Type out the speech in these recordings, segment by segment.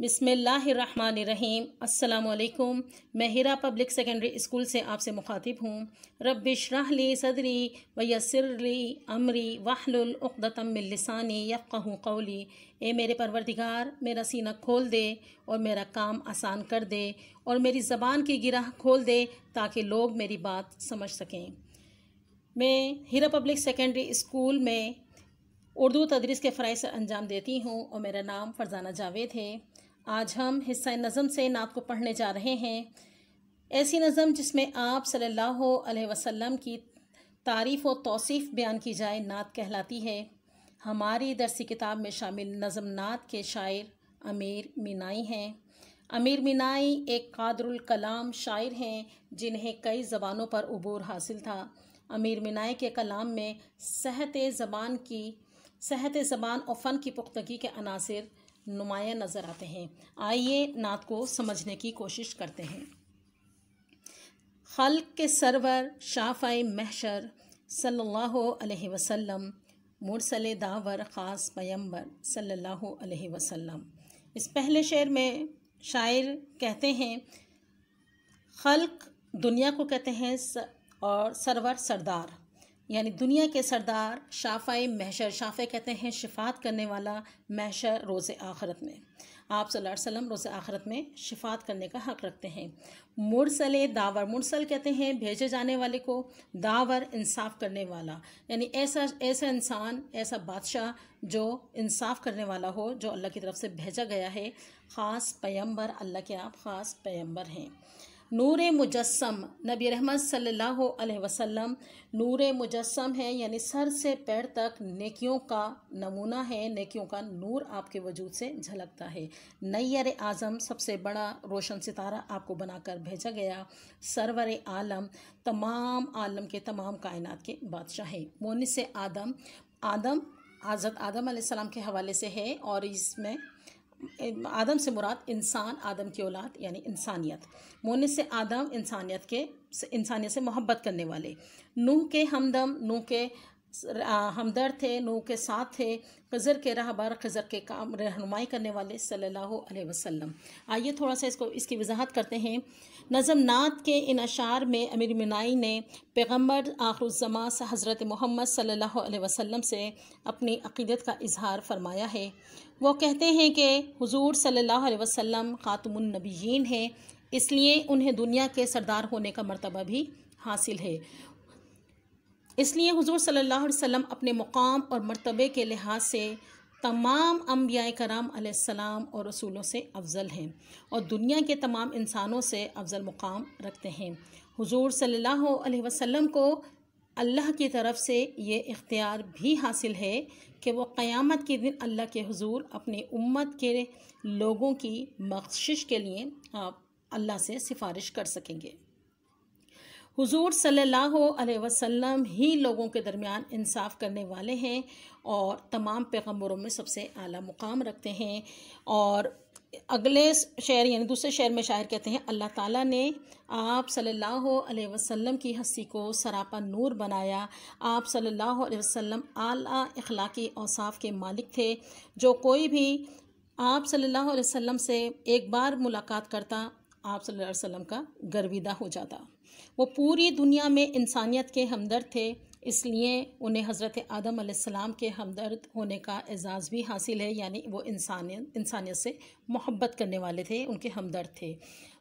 बिसमीम् अल्लाम मैं हिरा public secondary school से आपसे मुखातिब हूँ रबराहली सदरी वयसरली अमरी वाहलतमिलसानी यफ़ू कौली ए मेरे परवरदिगार मेरा सीना खोल दे और मेरा काम आसान कर दे और मेरी ज़बान की गिरह खोल दे ताकि लोग मेरी बात समझ सकें मैं हिरा पब्लिक सेकेंडरी स्कूल में उर्दू तदरीस के फ़राइज अंजाम देती हूँ और मेरा नाम फ़रजाना जावेद है आज हम हिस्सा नज़म से नात को पढ़ने जा रहे हैं ऐसी नज़म जिसमें आप सल्लल्लाहु अलैहि वसल्लम की तारीफ़ व तौसीफ़ बयान की जाए नात कहलाती है हमारी दरसी किताब में शामिल नज़म नात के शायर अमीर मीनाई हैं अमीर मीनाई एक कादरुल कलाम शायर हैं जिन्हें कई ज़बानों पर अबूर हासिल था अमीर मीनाई के कलाम में सहत ज़बान की सहत ज़बान और फ़न की पुख्तगी के अनासर नुमाया नज़र आते हैं आइए नात को समझने की कोशिश करते हैं खल़ के सरवर शाफाई महशर सल्लल्लाहु अलैहि वसल्लम मुरसल दावर ख़ास पैम्बर सल्लल्लाहु अलैहि वसल्लम इस पहले शेर में शायर कहते हैं खल्क दुनिया को कहते हैं और सरवर सरदार यानी दुनिया के सरदार शाफ़ महशर शाफ़ कहते हैं शिफात करने वाला महशर रोज़ आखरत में आप सल्लम रोज़ आखरत में शिफात करने का हक़ रखते हैं मुरसल दावर मुरसल कहते हैं भेजे जाने वाले को दावर इंसाफ करने वाला यानी ऐसा ऐसा इंसान ऐसा बादशाह जो इंसाफ करने वाला हो जो अल्लाह की तरफ से भेजा गया है ख़ास पैम्बर अल्लाह के आप ख़ास पैम्बर हैं नूर मुजस्म नबी रहमत सल्लल्लाहु नूर मुजस्म है यानी सर से पैर तक नेकियों का नमूना है नेकियों का नूर आपके वजूद से झलकता है नैर आज़म सबसे बड़ा रोशन सितारा आपको बनाकर भेजा गया सरवर आलम तमाम आलम के तमाम कायनात के बादशाह हैं मोनिस आदम आदम आज़त आदम आसमाम के हवाले से है और इसमें आदम से मुराद इंसान आदम की औलाद यानी इंसानियत मोनस से आदम इंसानियत के इंसानियत से मोहब्बत करने वाले नूह के हमदम नूह के हमदर्द थे नू के साथ थे खज़र के रहबर खज़र के काम रहनुमाई करने वाले सल्लल्लाहु अलैहि वसल्लम आइए थोड़ा सा इसको इसकी वजाहत करते हैं नजम नात के इन अशार में अमीर मिनाई ने पैगम्बर आखरुलजमा से हज़रत मोहम्मद सल्लल्लाहु अलैहि वसल्लम से अपनी अकीदत का इजहार फरमाया है वो कहते हैं कि हुजूर सल्लल्लाहु अलैहि वसल्लम है हैं इसलिए उन्हें दुनिया के सरदार होने का मर्तबा भी हासिल है इसलिए हुजूर सल्लल्लाहु अलैहि वसल्लम अपने मुकाम और मर्तबे के लिहाज से तमाम अम्बिया कराम सलाम और रसूलों से अफजल हैं और दुनिया के तमाम इंसानों से अफजल मुकाम रखते हैं हुजूर सल्लल्लाहु अलैहि वसल्लम को अल्लाह की तरफ से ये इख्तियार भी हासिल है कि वो क़यामत के दिन अल्लाह के हुजूर अपने उम्मत के लोगों की बख्शिश के लिए आप अल्लाह से सिफारिश कर सकेंगे हुजूर सल्लल्लाहु अलैहि वसल्लम ही लोगों के दरमियान इंसाफ करने वाले हैं और तमाम पैगम्बरों में सबसे आला मुकाम रखते हैं और अगले शेर यानी दूसरे शेर में शायर कहते हैं अल्लाह ताला ने आप सल्लल्लाहु अलैहि वसल्लम की हस्ती को सरापा नूर बनाया आप सल्लल्लाहु अलैहि वसल्लम आला अखलाकी औसाफ के मालिक थे जो कोई भी आप सल्लल्लाहु अलैहि वसल्लम से एक बार मुलाकात करता आप सल्लल्लाहु अलैहि वसल्लम का गर्विदा हो जाता वो पूरी दुनिया में इंसानियत के हमदर्द थे इसलिए उन्हें हज़रत आदम आसमाम के हमदर्द होने का एजाज़ भी हासिल है यानी वो इंसानियत इंसानियत से मोहब्बत करने वाले थे उनके हमदर्द थे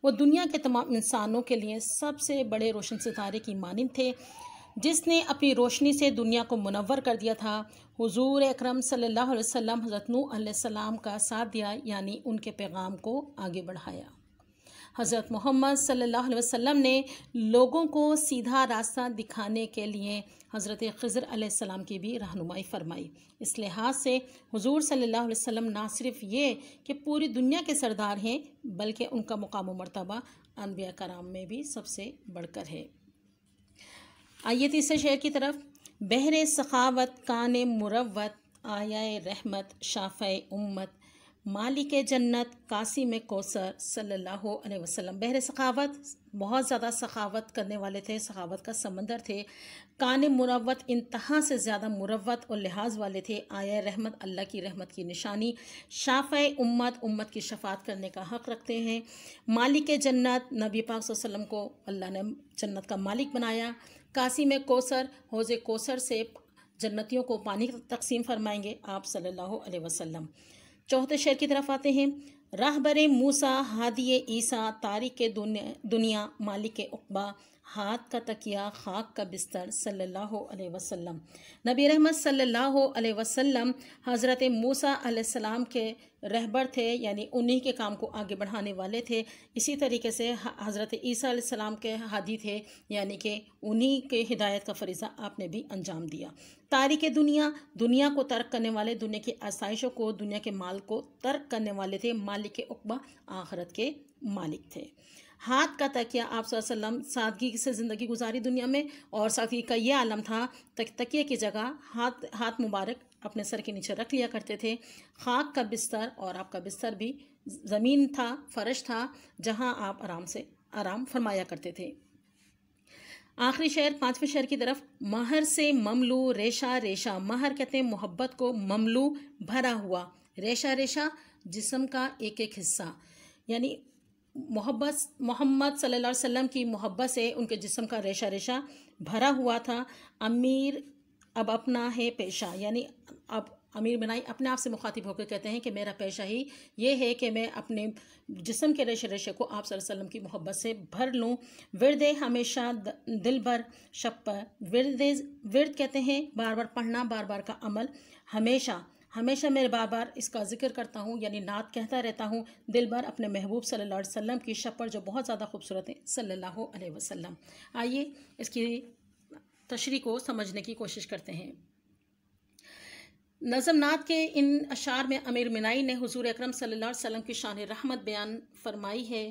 वो दुनिया के तमाम इंसानों के लिए सबसे बड़े रोशन सितारे की मानंद थे जिसने अपनी रोशनी से दुनिया को मुनवर कर दिया था हुजूर अकरम सल्लल्लाहु अलैहि वसल्लम हज़रत नू का साथ दिया यानी उनके पैगाम को आगे बढ़ाया हज़रत मोहम्मद सल्लल्लाहु अलैहि वसल्लम ने लोगों को सीधा रास्ता दिखाने के लिए हज़रत ख़ज़र अलैहिस्सलाम की भी रहनुमाई फरमाई इस लिहाज से हुजूर सल्लल्लाहु अलैहि वसल्लम ना सिर्फ ये कि पूरी दुनिया के सरदार हैं बल्कि उनका मुकाम मरतबा अनबिया कराम में भी सबसे बढ़कर है आइए तीसरे शेर की तरफ बहर सखावत कान मुरवत आया रहमत शाफ़ उम्मत मालिक जन्नत कासिम कौसर सल्लल्लाहु अलैहि वसल्लम बहर सखावत बहुत ज़्यादा सखावत करने वाले थे सखावत का समंदर थे कान मुरवत इंतहा से ज़्यादा मुरवत और लिहाज वाले थे आया रहमत अल्लाह की रहमत की निशानी शाफ़ उम्मत उम्मत की शफात करने का हक़ रखते हैं मालिक जन्नत नबी पाक वसलम को अल्लाह ने जन्नत का मालिक बनाया कासिम कोसर हौज़ कोसर से जन्नतियों को पानी तकसीम फरमाएंगे आप सल्ला अलैहि चौथे शेर की तरफ आते हैं राहबर मूसा हादिय ईसा तारिक दुनिया मालिक उकबा हाथ का तकिया खाक का बिस्तर सल्लल्लाहु अलैहि वसल्लम नबी रहमत सल्लल्लाहु अलैहि वसल्लम हज़रत मूसा अलैहिस्सलाम के रहबर थे यानी उन्हीं के काम को आगे बढ़ाने वाले थे इसी तरीके से हज़रत ईसा सलाम के हादी थे यानी कि उन्हीं के हिदायत का फरीज़ा आपने भी अंजाम दिया तारीख दुनिया दुनिया को तर्क करने वाले दुनिया की आसाइशों को दुनिया के माल को तर्क करने वाले थे मालिक उकबा आखरत के मालिक थे हाथ का तकिया आप वसल्लम सादगी से ज़िंदगी गुजारी दुनिया में और सादगी का ये आलम था तक तकिए की जगह हाथ हाथ मुबारक अपने सर के नीचे रख लिया करते थे खाक का बिस्तर और आपका बिस्तर भी ज़मीन था फर्श था जहाँ आप आराम से आराम फरमाया करते थे आखिरी शहर पांचवें शहर की तरफ महर से ममलू रेशा रेशा महर कहते हैं मोहब्बत को ममलू भरा हुआ रेशा रेशा जिसम का एक एक हिस्सा यानी मोहब्बत मोहम्मद सल्लल्लाहु अलैहि वसल्लम की मोहब्बत से उनके जिसम का रेशा रेशा भरा हुआ था अमीर अब अपना है पेशा यानी अब अमीर बनाई अपने आप से मुखातिब होकर कहते हैं कि मेरा पेशा ही ये है कि मैं अपने जिसम के रेशे रेशे को आप वसल्लम की मोहब्बत से भर लूँ विरद हमेशा दिल भर शब पर विरद विरद कहते हैं बार बार पढ़ना बार बार का अमल हमेशा हमेशा मैं बार बार इसका जिक्र करता हूँ यानी नात कहता रहता हूँ दिल भर अपने महबूब सल्ला वसम की शपर जो बहुत ज़्यादा खूबसूरत है सल्ला अलैहि आइए इसकी तशरी को समझने की कोशिश करते हैं नज़म नात के इन अशार में अमीर मिनाई ने हज़ूर अक्रम सल वसम की शान रहमत बयान फरमाई है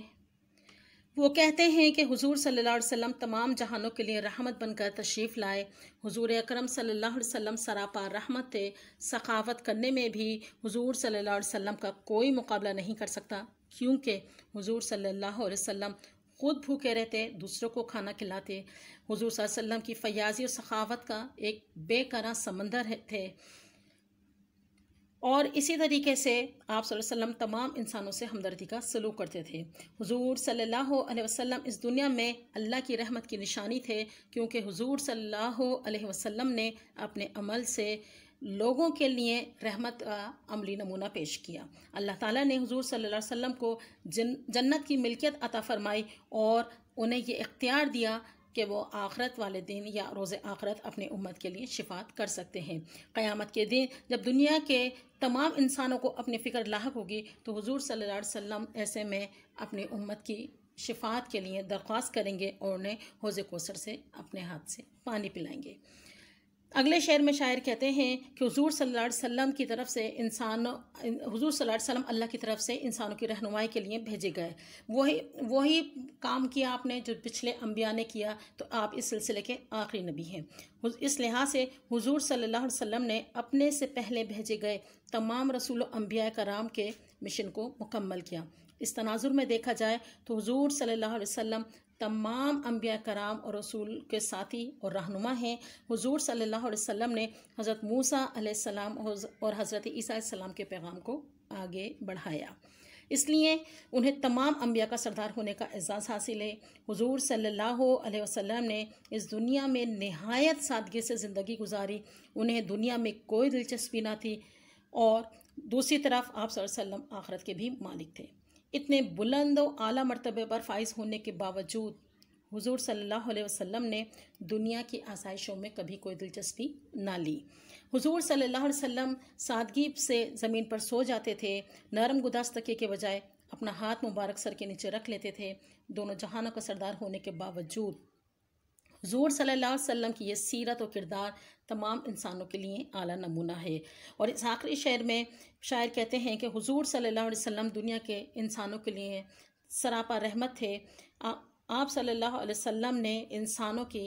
वो कहते हैं कि हुजूर सल्लल्लाहु अलैहि वसल्लम तमाम जहानों के लिए रहमत बनकर तशरीफ़ लाए हुजूर अकरम सल्लल्लाहु अलैहि वसल्लम सरापा रहमत थे सखावत करने में भी हुजूर सल्लल्लाहु अलैहि वसल्लम का कोई मुकाबला नहीं कर सकता क्योंकि हुजूर सल्लल्लाहु अलैहि वसल्लम खुद भूखे रहते दूसरों को खाना खिलाते हुजूर वसल्लम की फयाजी और सखावत का एक बेकरा समंदर थे और इसी तरीके से आप वसल्लम तमाम इंसानों से हमदर्दी का सलूक करते थे हुजूर सल्लल्लाहु अलैहि वसल्लम इस दुनिया में अल्लाह की रहमत की निशानी थे क्योंकि हुजूर सल्लल्लाहु अलैहि वसल्लम ने अपने अमल से लोगों के लिए रहमत का अमली नमूना पेश किया अल्लाह ताला ने हुजूर सल्लल्लाहु अलैहि वसल्लम को जन, जन्नत की मिल्कियत अता फरमाई और उन्हें ये इख्तियार दिया कि वो आखरत वाले दिन या रोज़ आखरत अपने उम्मत के लिए शिफात कर सकते हैं क़यामत के दिन जब दुनिया के तमाम इंसानों को अपनी फ़िक्र लाक होगी तो हजूर सल्ला वसम ऐसे में अपनी उम्मत की शिफात के लिए दरख्वास्त करेंगे और उन्हें हौज़ कोसर से अपने हाथ से पानी पिलाएंगे अगले शेर में शायर कहते हैं कि हजूर सल्ला वसम की तरफ से इंसान हजूर सल्ला वसम अल्लाह की तरफ से इंसानों की रहनुमाई के लिए भेजे गए वही वही काम किया आपने जो पिछले अम्बिया ने किया तो आप इस सिलसिले के आखिरी नबी हैं इस लिहाज से हजूर सल्लल्लाहु अलैहि ने अपने से पहले भेजे गए तमाम रसूल अम्बिया कराम के मिशन को मुकम्मल किया इस तनाजुर में देखा जाए तो हजूर सल्ला वसम तमाम अम्बिया कराम और रसूल के साथी और रहनुमा हैं हजूर सल्ला वसम ने हज़रत मूसा अलैहिस्सलाम और हज़रत ईसा सलाम के पैगाम को आगे बढ़ाया इसलिए उन्हें तमाम अम्बिया का सरदार होने का एजाज़ हासिल है हजूर सल्ला अलैहि ने इस दुनिया में नहायत सादगी से ज़िंदगी गुजारी उन्हें दुनिया में कोई दिलचस्पी ना थी और दूसरी तरफ आप आखरत के भी मालिक थे इतने बुलंद और आला मरतबे पर फाइज होने के बावजूद हुजूर सल्लल्लाहु अलैहि वसल्लम ने दुनिया की आसाइशों में कभी कोई दिलचस्पी ना ली हुजूर सल्लल्लाहु अलैहि वसल्लम सादगी से ज़मीन पर सो जाते थे नरम गुदास के बजाय अपना हाथ मुबारक सर के नीचे रख लेते थे दोनों जहानों का सरदार होने के बावजूद हजूर सल्ला वसम की ये सीरत और किरदार तमाम इंसानों के लिए आला नमूना है और इस आखिरी शायर में शायर कहते हैं कि हुजूर सल्लल्लाहु अलैहि वसल्लम दुनिया के इंसानों के लिए सरापा रहमत थे आ, आप सल्लल्लाहु अलैहि वसल्लम ने इंसानों की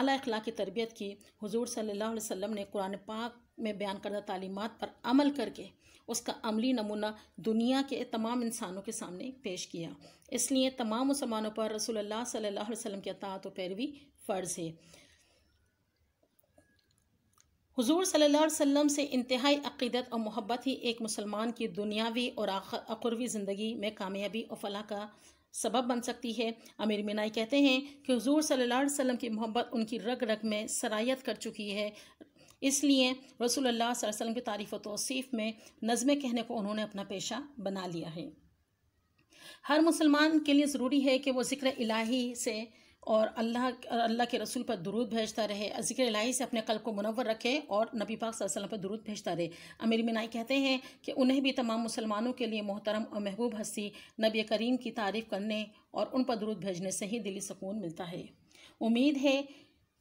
आला अखला की तरबियत की हुजूर सल्लल्लाहु अलैहि वसल्लम ने कुरान पाक में बयान करदा तलीमत पर अमल करके उसका अमली नमूना दुनिया के तमाम इंसानों के सामने पेश किया इसलिए तमाम मुसलमानों पर रसूलुल्लाह सल्लल्लाहु अलैहि वसल्लम की अतात और पैरवी फ़र्ज़ है हुजूर सल्लल्लाहु अलैहि वसल्लम से इंतहाई अकीदत और मोहब्बत ही एक मुसलमान की दुनियावी और अकुरवी ज़िंदगी में कामयाबी और फलाह का सबब बन सकती है अमीर मिनाई कहते हैं कि हुजूर सल्लल्लाहु अलैहि वसल्लम की मोहब्बत उनकी रग रग में सरायत कर चुकी है इसलिए रसूल वसल्लम की तारीफ़ तोसीफ़ में नज़में कहने को उन्होंने अपना पेशा बना लिया है हर मुसलमान के लिए ज़रूरी है कि वह ज़िक्र इलाही से और अल्लाह अल्लाह के रसूल पर दुरूद भेजता रहे ज़िक्र इलाही से अपने कल्ब को मुनवर रखे और नबी पाक वसल्लम पर दुरूद भेजता रहे अमीर मिनाई कहते हैं कि उन्हें भी तमाम मुसलमानों के लिए मोहतरम और महबूब हस्ती नबी करीम की तारीफ़ करने और उन पर दुरूद भेजने से ही दिली सुकून मिलता है उम्मीद है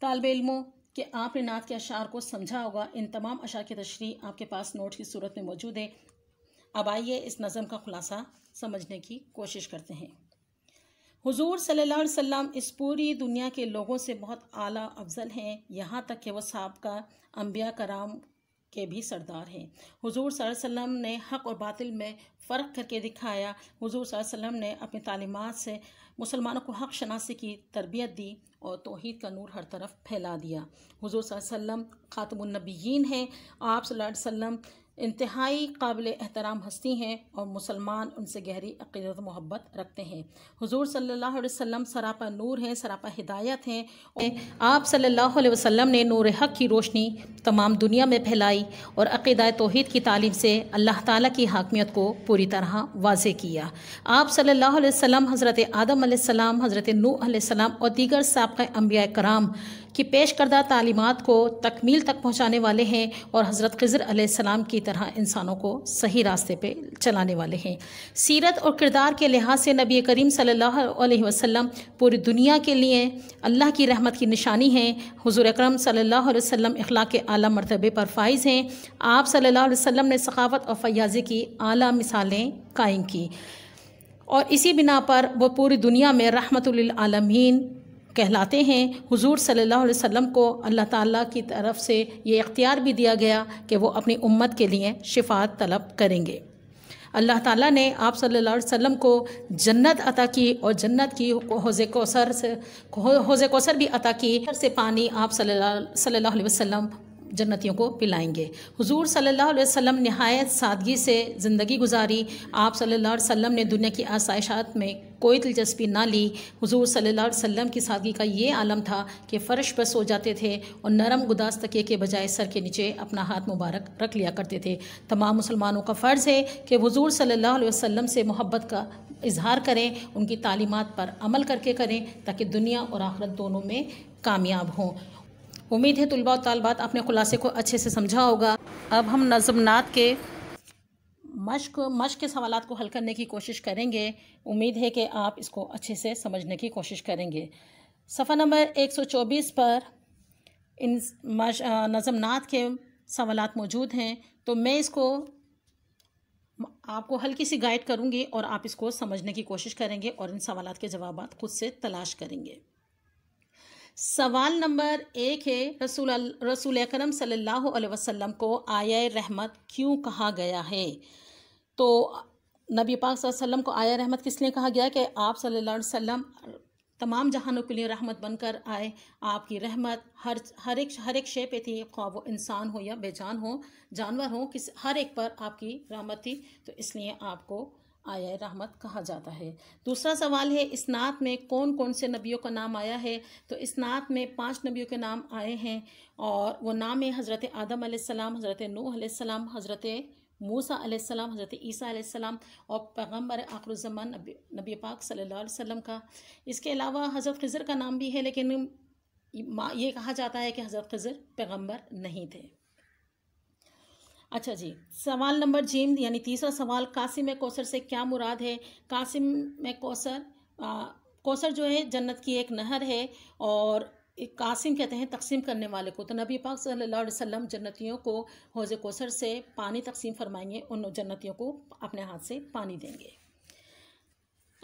तालब इलमों कि आपने नात के अशार को समझा होगा इन तमाम अशार की तशरी आपके पास नोट की सूरत में मौजूद है अब आइए इस नज़म का खुलासा समझने की कोशिश करते हैं हुजूर सल्लल्लाहु अलैहि वसल्लम इस पूरी दुनिया के लोगों से बहुत आला अफजल हैं यहाँ तक कि वह सबका अम्बिया कराम के भी सरदार हैं हुजूर वसल्लम ने हक और बातिल में फ़र्क करके दिखाया हुजूर वसल्लम ने अपनी तालीमत से मुसलमानों को हक शनासी की तरबियत दी और तोहद का नूर हर तरफ फैला दिया हुजूर वसल्लम ख़ातमनबीन हैं आप सल्लल्लाहु अलैहि वसल्लम इंतहाई काबिल एहतराम हस्ती हैं और मुसलमान उनसे गहरी अकीदत मोहब्बत रखते हैं हुजूर सल्लल्लाहु अलैहि वसल्लम सरापा नूर हैं सरापा हिदायत हैं आप सल्लल्लाहु अलैहि वसल्लम ने नूर हक की रोशनी तमाम दुनिया में फैलाई और अकीद तोहहीद की तालीम से अल्लाह ताला की हाकमियत को पूरी तरह वाज किया आप सल्लल्लाहु अलैहि वसल्लम हज़रत आदम सलाम हज़रत नू सलाम और दीगर सबक अम्बिया कराम कि पेश करदा तालीमत को तकमील तक पहुँचाने वाले हैं और हज़रत खज़र आसमाम की तरह इंसानों को सही रास्ते पर चलाने वाले हैं सीरत और किरदार के लिहाज से नबी करीम सल्ला वसम पूरी दुनिया के लिए अल्लाह की रहमत की निशानी है हजूर अक्रम सल्लल्लाहु अलैहि के अली मरतबे पर फाइज हैं आप सल्ला वसम ने सकावत और फयाजी की अली मिसालें कायम की और इसी बिना पर वो पूरी दुनिया में रहमतुल्लिल कहलाते हैं हुजूर सल्लल्लाहु अलैहि वसल्लम को अल्लाह ताला की तरफ से ये इख्तियार भी दिया गया कि वो अपनी उम्मत के लिए शिफात तलब करेंगे अल्लाह ताला ने आप सल्लल्लाहु अलैहि वसल्लम को जन्नत अता की और जन्नत की हौज़ कोसर से हौज़ कोसर भी अता की से पानी आप सल्लल्लाहु अलैहि वसल्लम जन्नतियों को पिलाएंगे हुजूर सल्लल्लाहु अलैहि वसल्लम नहायत सादगी से ज़िंदगी गुजारी आप सल्लल्लाहु अलैहि वसल्लम ने दुनिया की आसाइशात में कोई दिलचस्पी ना ली हुजूर सल्लल्लाहु अलैहि वसल्लम की सादगी का ये आलम था कि फ़र्श पर सो जाते थे और नरम गुदास तकिए के बजाय सर के नीचे अपना हाथ मुबारक रख लिया करते थे तमाम मुसलमानों का फ़र्ज़ है कि हुजूर सल्लल्लाहु अलैहि वसल्लम से मोहब्बत का इजहार करें उनकी तालीमत पर अमल करके करें ताकि दुनिया और आखरत दोनों में कामयाब हों उम्मीद है तलबा और तालबात आपने खुलासे को अच्छे से समझा होगा अब हम नज़मनात के मश्क मश्क के सवाल को हल करने की कोशिश करेंगे उम्मीद है कि आप इसको अच्छे से समझने की कोशिश करेंगे सफ़ा नंबर 124 पर इन नात के सवाल मौजूद हैं तो मैं इसको आपको हल्की सी गाइड करूंगी और आप इसको समझने की कोशिश करेंगे और इन सवाल के जवाब खुद से तलाश करेंगे सवाल नंबर एक है रसूल रसूल अकरम सल्लल्लाहु अलैहि वसल्लम को आया रहमत क्यों कहा गया है तो नबी पाक वसल्लम को आया रहमत किस लिए कहा गया कि आप सल्लल्लाहु अलैहि वसल्लम तमाम जहानों के लिए रहमत बनकर आए आपकी रहमत हर हर एक हर एक शे पे थी ख्वाब वो इंसान हो या बेजान हो जानवर हो किस हर एक पर आपकी रहमत थी तो इसलिए आपको आया रहमत कहा जाता है दूसरा सवाल है इसनात में कौन कौन से नबियों का नाम आया है तो इसनात में पांच नबियों के नाम आए हैं और वो नाम है हज़रत आदम सलाम हज़रत नूह सलाम हज़रत मूसा आसमाम हज़रत ईसा आसमाम और पैगम्बर आखरुज़मान नबी नबी पाक सल्लल्लाहु अलैहि वसल्लम का इसके अलावा हज़रत खज़र का नाम भी है लेकिन ये कहा जाता है कि हज़रत खज़र पैगम्बर नहीं थे अच्छा जी सवाल नंबर जीम यानी तीसरा सवाल कासिम कौसर से क्या मुराद है कासिम कौसर आ, कौसर जो है जन्नत की एक नहर है और एक कासिम कहते हैं तकसीम करने वाले को तो नबी पाक सल्लल्लाहु अलैहि वसल्लम जन्नतियों को हौज कोसर से पानी तकसीम फरमाएंगे उन जन्नतियों को अपने हाथ से पानी देंगे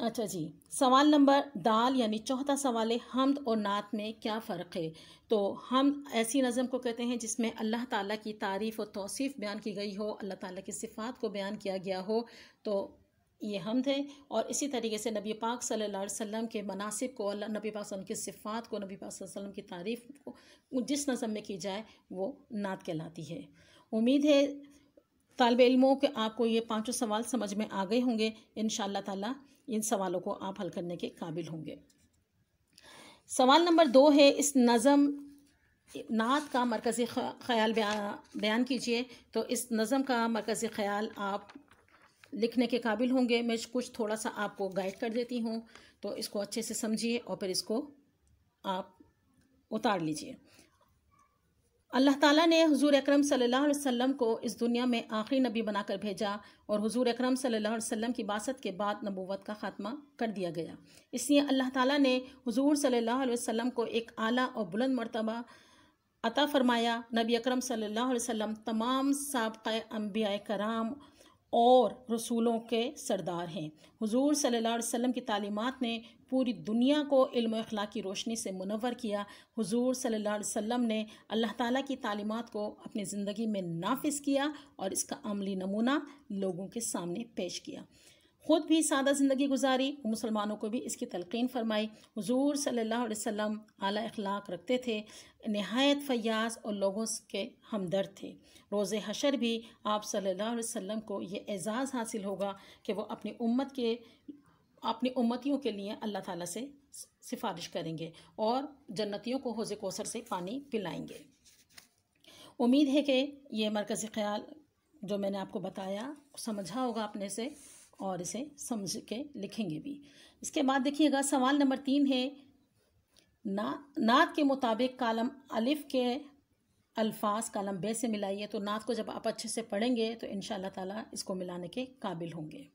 अच्छा जी सवाल नंबर दाल यानी चौथा सवाल है हमद और नात में क्या फ़र्क है तो हम ऐसी नज़म को कहते हैं जिसमें अल्लाह ताला की तारीफ़ और तोसीफ़ बयान की गई हो अल्लाह ताला की सिफ़ात को बयान किया गया हो तो ये हम थे और इसी तरीके से नबी पाक सल्लल्लाहु अलैहि वसल्लम के मनासिब को अल्लाह नबी पाक वसल्लम की सिफ़ात को नबी पाक वसल्लम की तारीफ़ को जिस नज़म में की जाए वो नात कहलाती है उम्मीद है तालब इलमों के आपको ये पाँचों सवाल समझ में आ गए होंगे इन ताला इन सवालों को आप हल करने के काबिल होंगे सवाल नंबर दो है इस नज़म नात का मरकज़ी ख्याल बयान कीजिए तो इस नज़म का मरकज़ी ख्याल आप लिखने के काबिल होंगे मैं कुछ थोड़ा सा आपको गाइड कर देती हूँ तो इसको अच्छे से समझिए और फिर इसको आप उतार लीजिए अल्लाह ताला ने हुजूर अकरम सल्लल्लाहु अलैहि वसल्लम को इस दुनिया में आखिरी नबी बनाकर भेजा और हुजूर अकरम सल्लल्लाहु अलैहि वसल्लम की बासत के बाद नबूवत का ख़ात्मा कर दिया गया इसलिए अल्लाह ताला ने हुजूर सल्लल्लाहु अलैहि वसल्लम को एक आला और बुलंद मरतबा अता फ़रमाया नबी अकरम सल्लल्लाहु अलैहि वसल्लम तमाम सबक़ अम्बिया कराम और रसूलों के सरदार हैं हुजूर सल्लल्लाहु अलैहि वसल्लम की तालीमत ने पूरी दुनिया को इल्म अखलाक की रोशनी से मुनवर किया हुजूर सल्लल्लाहु अलैहि वसल्लम ने अल्लाह ताला की तालीमत को अपनी ज़िंदगी में नाफिज किया और इसका अमली नमूना लोगों के सामने पेश किया ख़ुद भी सादा ज़िंदगी गुजारी और मुसलमानों को भी इसकी तलकिन फरमाई हजूर सल्ला वसम आला अखलाक रखते थे नहायत फ़यास और लोगों के हमदर्द थे रोज़ हशर भी आप सल्ला वसम को ये एज़ाज़ हासिल होगा कि वह अपनी उम्मत के अपनी उम्मतियों के लिए अल्लाह ताला से सिफारिश करेंगे और जन्नतियों को हौज़ कोसर से पानी पिलाएँगे उम्मीद है कि ये मरकज़ी ख्याल जो मैंने आपको बताया समझा होगा अपने से और इसे समझ के लिखेंगे भी इसके बाद देखिएगा सवाल नंबर तीन है ना नात के मुताबिक कालम अलिफ के अल्फाज कालम बे से मिलाइए तो नात को जब आप अच्छे से पढ़ेंगे तो इन ताला इसको मिलाने के काबिल होंगे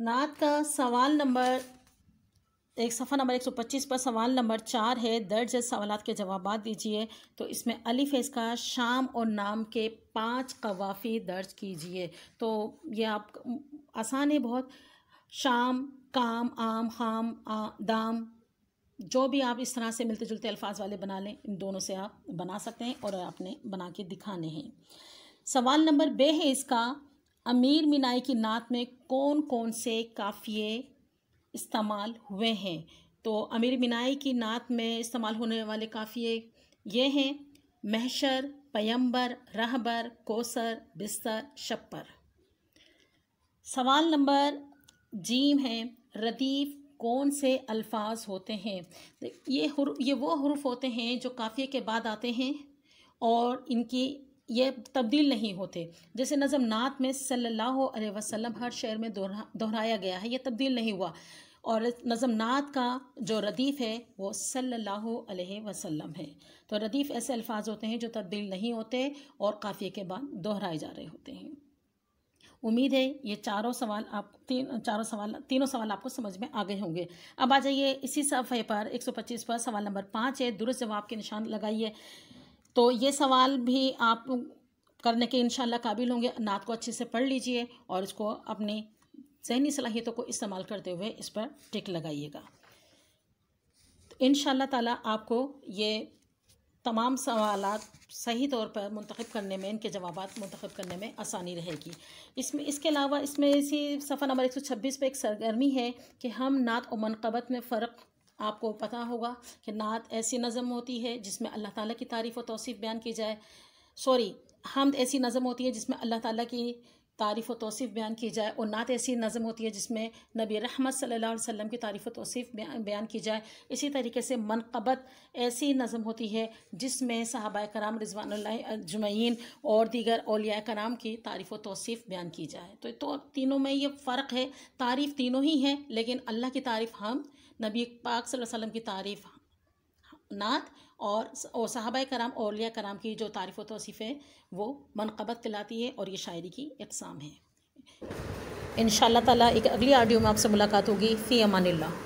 नात का सवाल नंबर एक सफ़ा नंबर 125 पर सवाल नंबर चार है दर्ज सवाल के जवाब दीजिए तो इसमें अली फेज का शाम और नाम के पांच कवाफ़ी दर्ज कीजिए तो ये आप आसान है बहुत शाम काम आम खाम आ, दाम जो भी आप इस तरह से मिलते जुलते अल्फाज वाले बना लें इन दोनों से आप बना सकते हैं और आपने बना के दिखाने हैं सवाल नंबर बे है इसका अमीर मिनाई की नात में कौन कौन से काफ़िए इस्तेमाल हुए हैं तो अमीर मिनाई की नात में इस्तेमाल होने वाले काफ़िए ये हैं महशर पयंबर रहबर कोसर बिस्तर शप्पर सवाल नंबर जीम है रदीफ़ कौन से अल्फाज होते हैं ये हुर, ये वो हरूफ होते हैं जो काफ़िए के बाद आते हैं और इनकी ये तब्दील नहीं होते जैसे नज़म नात में सल्लल्लाहु अलैहि वसल्लम हर शेर में दोहराया गया है ये तब्दील नहीं हुआ और नजम नात का जो रदीफ़ है वो सल्लल्लाहु अलैहि वसल्लम है तो रदीफ़ ऐसे अल्फाज होते हैं जो तब्दील नहीं होते और काफ़िए के बाद दोहराए जा रहे होते हैं उम्मीद है ये चारों सवाल आप तीन चारों सवाल तीनों सवाल आपको समझ में आ गए होंगे अब आ जाइए इसी सफ़े पर 125 पर सवाल नंबर पाँच है दुरुस्त जवाब के निशान लगाइए तो ये सवाल भी आप करने के इन काबिल होंगे नात को अच्छे से पढ़ लीजिए और इसको अपने जहनी सलाहियतों को इस्तेमाल करते हुए इस पर टिक लगाइएगा तो इन ताला आपको ये तमाम सवाल सही तौर पर मंतखब करने में इनके जवाब मंतखब करने में आसानी रहेगी इसमें इसके अलावा इसमें इसी सफ़ा नंबर एक सौ छब्बीस पर एक सरगर्मी है कि हम नात और मनकबत में फ़र्क आपको पता होगा कि नात ऐसी नज़म होती है जिसमें अल्लाह ताला की तारीफ़ और तोसीफ़ बयान की जाए सॉरी हमद ऐसी नज़म होती है जिसमें अल्लाह ताली की तारीफ़ व तोसीफ़ बयान की जाए और नात ऐसी नज़म होती है जिसमें नबी रहमत सल्लल्लाहु अलैहि वसल्लम की तारीफ़ व तोसीफ़ बयान की जाए इसी तरीके से मनकबत ऐसी नज़म होती है जिसमें साहबा कराम रिजवान जुमैन और दीगर अलिया कराम की तारीफ़ व तोसीफ़ बयान की जाए तो, तो तीनों में ये फ़र्क है तारीफ़ तीनों ही हैं लेकिन अल्लाह की तारीफ़ हम नबी पाक सल्लल्लाहु अलैहि वसल्लम की तारीफ़ नात और साहबा कराम औलिया कराम की जो तारीफ़ व तोसीफ़ें वो मनकबत कहलाती है और ये शायरी की अकसाम है इन ताला एक अगली आडियो में आपसे मुलाकात होगी फ़ी अमानिल्ला